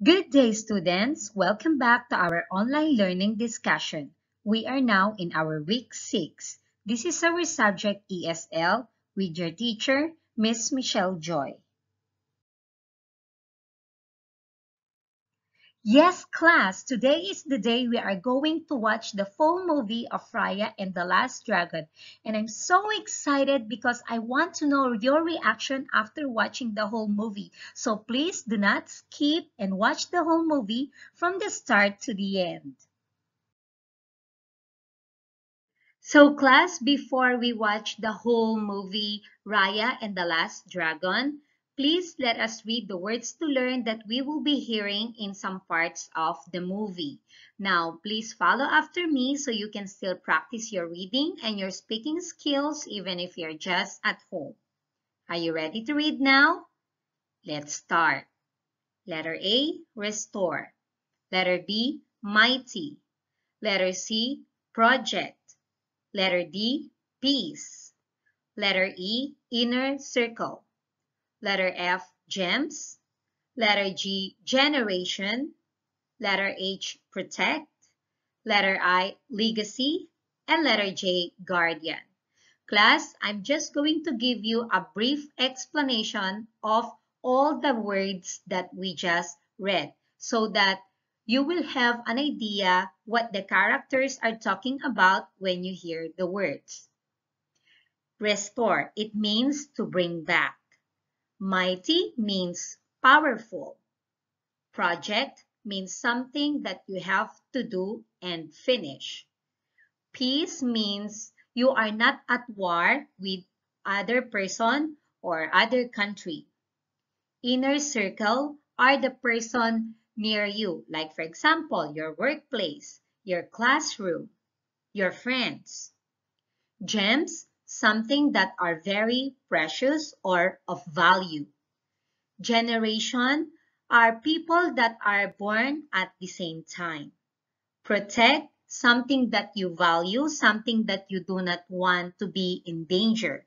Good day, students! Welcome back to our online learning discussion. We are now in our week 6. This is our subject ESL with your teacher, Miss Michelle Joy. Yes, class, today is the day we are going to watch the full movie of Raya and the Last Dragon. And I'm so excited because I want to know your reaction after watching the whole movie. So please do not skip and watch the whole movie from the start to the end. So class, before we watch the whole movie, Raya and the Last Dragon, Please let us read the words to learn that we will be hearing in some parts of the movie. Now, please follow after me so you can still practice your reading and your speaking skills even if you're just at home. Are you ready to read now? Let's start. Letter A, restore. Letter B, mighty. Letter C, project. Letter D, peace. Letter E, inner circle letter F, gems, letter G, generation, letter H, protect, letter I, legacy, and letter J, guardian. Class, I'm just going to give you a brief explanation of all the words that we just read so that you will have an idea what the characters are talking about when you hear the words. Restore, it means to bring back. Mighty means powerful. Project means something that you have to do and finish. Peace means you are not at war with other person or other country. Inner circle are the person near you, like for example, your workplace, your classroom, your friends. Gems something that are very precious or of value. Generation are people that are born at the same time. Protect something that you value, something that you do not want to be in danger.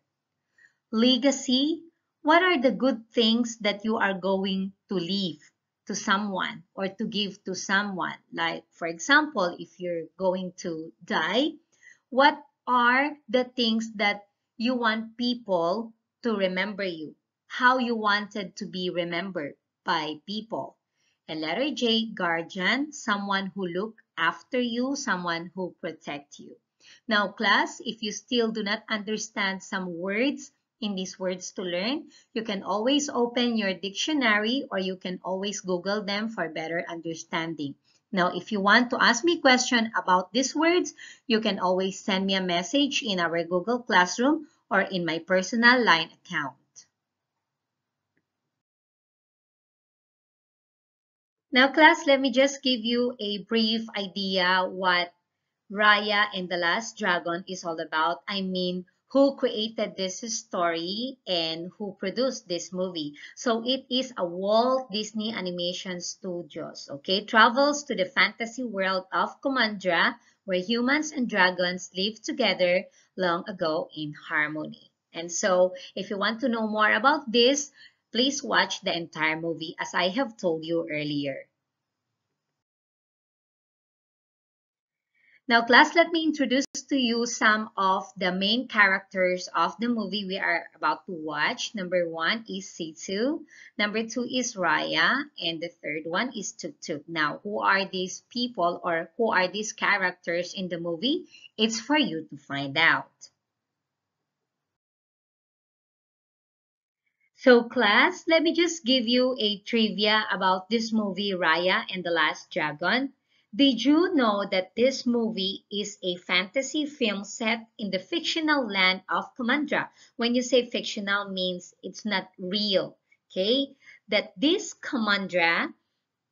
Legacy, what are the good things that you are going to leave to someone or to give to someone? Like, for example, if you're going to die, what are the things that you want people to remember you, how you wanted to be remembered by people. And letter J, guardian, someone who look after you, someone who protect you. Now class, if you still do not understand some words in these words to learn, you can always open your dictionary or you can always Google them for better understanding. Now, if you want to ask me question about these words, you can always send me a message in our Google Classroom or in my personal LINE account. Now, class, let me just give you a brief idea what Raya and the Last Dragon is all about. I mean, who created this story and who produced this movie. So it is a Walt Disney Animation Studios, okay? Travels to the fantasy world of Kumandra where humans and dragons lived together long ago in harmony. And so if you want to know more about this, please watch the entire movie as I have told you earlier. Now, class, let me introduce to you some of the main characters of the movie we are about to watch. Number one is Situ, number two is Raya, and the third one is Tuk Tuk. Now, who are these people or who are these characters in the movie? It's for you to find out. So class, let me just give you a trivia about this movie, Raya and the Last Dragon. Did you know that this movie is a fantasy film set in the fictional land of Kumandra? When you say fictional means it's not real, okay? That this Kumandra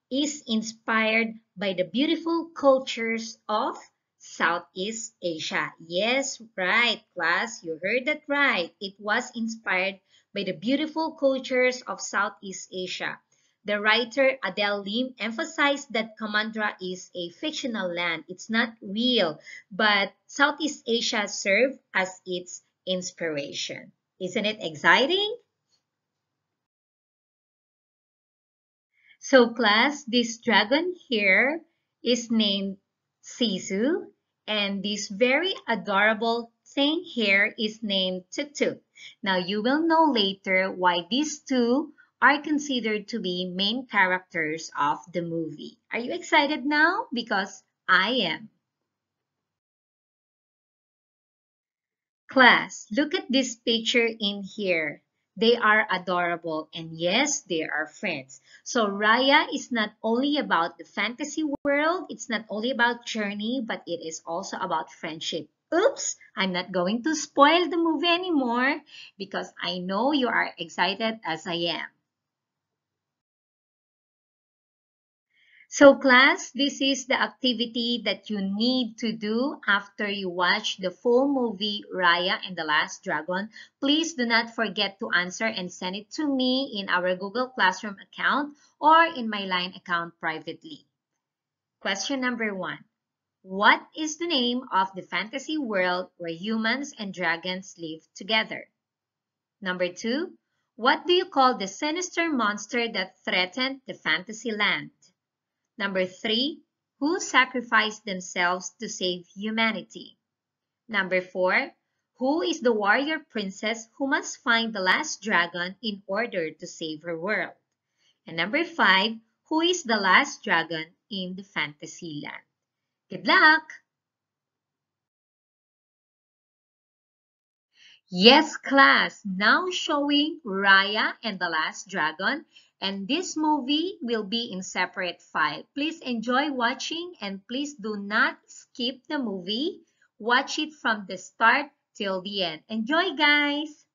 is inspired by the beautiful cultures of Southeast Asia. Yes, right, class, you heard that right. It was inspired by the beautiful cultures of Southeast Asia. The writer Adele Lim emphasized that Kamandra is a fictional land. It's not real, but Southeast Asia served as its inspiration. Isn't it exciting? So class, this dragon here is named Sisu and this very adorable thing here is named Tuk Tuk. Now you will know later why these two are considered to be main characters of the movie. Are you excited now? Because I am. Class, look at this picture in here. They are adorable and yes, they are friends. So Raya is not only about the fantasy world, it's not only about journey, but it is also about friendship. Oops, I'm not going to spoil the movie anymore because I know you are excited as I am. So class, this is the activity that you need to do after you watch the full movie Raya and the Last Dragon. Please do not forget to answer and send it to me in our Google Classroom account or in my LINE account privately. Question number one. What is the name of the fantasy world where humans and dragons live together? Number two, what do you call the sinister monster that threatened the fantasy land? Number three, who sacrificed themselves to save humanity. Number four, who is the warrior princess who must find the last dragon in order to save her world? And number five, who is the last dragon in the fantasy land? Good luck! Yes, class. Now showing Raya and the Last Dragon. And this movie will be in separate file. Please enjoy watching and please do not skip the movie. Watch it from the start till the end. Enjoy, guys!